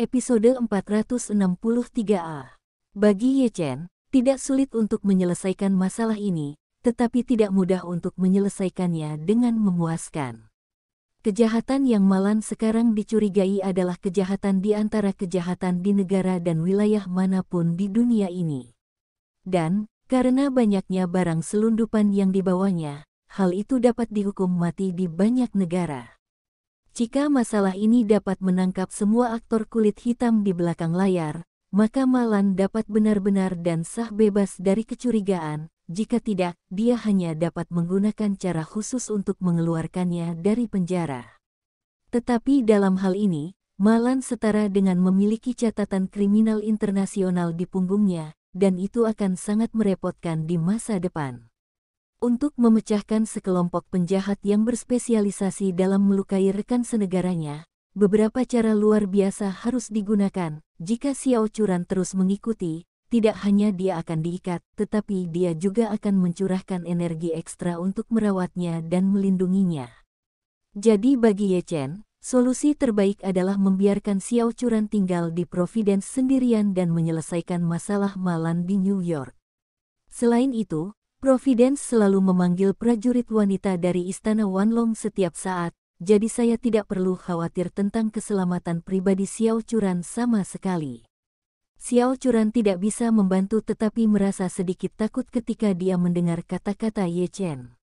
episode 463A. Bagi Ye Chen, tidak sulit untuk menyelesaikan masalah ini, tetapi tidak mudah untuk menyelesaikannya dengan memuaskan. Kejahatan yang malan sekarang dicurigai adalah kejahatan di antara kejahatan di negara dan wilayah manapun di dunia ini. Dan, karena banyaknya barang selundupan yang dibawanya, hal itu dapat dihukum mati di banyak negara. Jika masalah ini dapat menangkap semua aktor kulit hitam di belakang layar, maka Malan dapat benar-benar dan sah bebas dari kecurigaan. Jika tidak, dia hanya dapat menggunakan cara khusus untuk mengeluarkannya dari penjara. Tetapi dalam hal ini, Malan setara dengan memiliki catatan kriminal internasional di punggungnya, dan itu akan sangat merepotkan di masa depan untuk memecahkan sekelompok penjahat yang berspesialisasi dalam melukai rekan senegaranya. Beberapa cara luar biasa harus digunakan. Jika Xiao Curan terus mengikuti, tidak hanya dia akan diikat, tetapi dia juga akan mencurahkan energi ekstra untuk merawatnya dan melindunginya. Jadi bagi Ye Chen, solusi terbaik adalah membiarkan Xiao Curan tinggal di Providence sendirian dan menyelesaikan masalah Malan di New York. Selain itu, Providence selalu memanggil prajurit wanita dari Istana Wanlong setiap saat, jadi saya tidak perlu khawatir tentang keselamatan pribadi Xiao Curan sama sekali. Xiao Curan tidak bisa membantu tetapi merasa sedikit takut ketika dia mendengar kata-kata Ye Chen.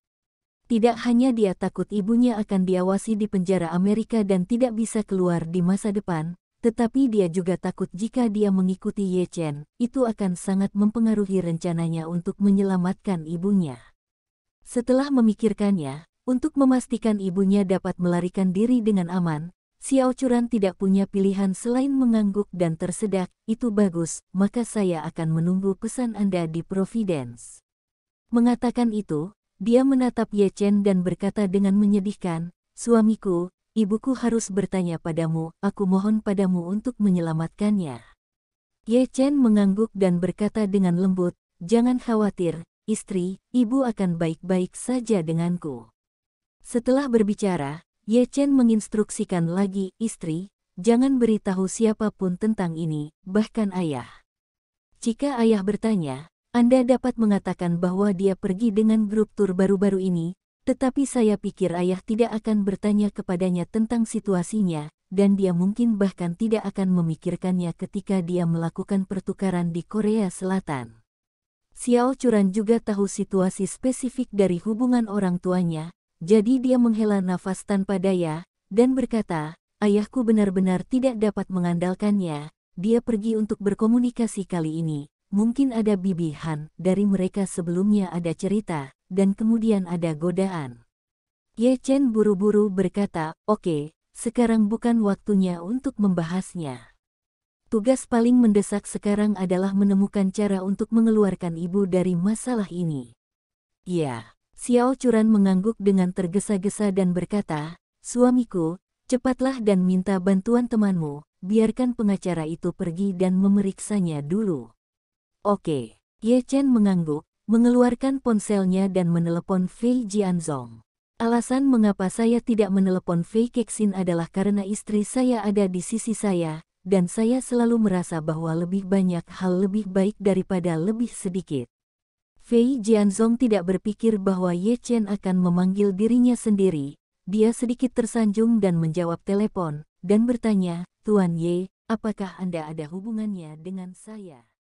Tidak hanya dia takut ibunya akan diawasi di penjara Amerika dan tidak bisa keluar di masa depan, tetapi dia juga takut jika dia mengikuti Ye Chen, itu akan sangat mempengaruhi rencananya untuk menyelamatkan ibunya. Setelah memikirkannya, untuk memastikan ibunya dapat melarikan diri dengan aman, Xiao Curan tidak punya pilihan selain mengangguk dan tersedak, itu bagus, maka saya akan menunggu pesan Anda di Providence. Mengatakan itu, dia menatap Ye Chen dan berkata dengan menyedihkan, Suamiku, ibuku harus bertanya padamu, aku mohon padamu untuk menyelamatkannya. Ye Chen mengangguk dan berkata dengan lembut, jangan khawatir, istri, ibu akan baik-baik saja denganku. Setelah berbicara, Ye Chen menginstruksikan lagi, istri, jangan beritahu siapapun tentang ini, bahkan ayah. Jika ayah bertanya, Anda dapat mengatakan bahwa dia pergi dengan grup tur baru-baru ini, tetapi saya pikir ayah tidak akan bertanya kepadanya tentang situasinya, dan dia mungkin bahkan tidak akan memikirkannya ketika dia melakukan pertukaran di Korea Selatan. Xiao Curan juga tahu situasi spesifik dari hubungan orang tuanya, jadi dia menghela nafas tanpa daya, dan berkata, ayahku benar-benar tidak dapat mengandalkannya, dia pergi untuk berkomunikasi kali ini, Mungkin ada bibihan dari mereka sebelumnya ada cerita, dan kemudian ada godaan. Ye Chen buru-buru berkata, oke, okay, sekarang bukan waktunya untuk membahasnya. Tugas paling mendesak sekarang adalah menemukan cara untuk mengeluarkan ibu dari masalah ini. Ya, Xiao Curan mengangguk dengan tergesa-gesa dan berkata, Suamiku, cepatlah dan minta bantuan temanmu, biarkan pengacara itu pergi dan memeriksanya dulu. Oke. Ye Chen mengangguk, mengeluarkan ponselnya dan menelepon Fei Jianzong. Alasan mengapa saya tidak menelepon Fei Kexin adalah karena istri saya ada di sisi saya, dan saya selalu merasa bahwa lebih banyak hal lebih baik daripada lebih sedikit. Fei Jianzong tidak berpikir bahwa Ye Chen akan memanggil dirinya sendiri. Dia sedikit tersanjung dan menjawab telepon, dan bertanya, Tuan Ye, apakah Anda ada hubungannya dengan saya?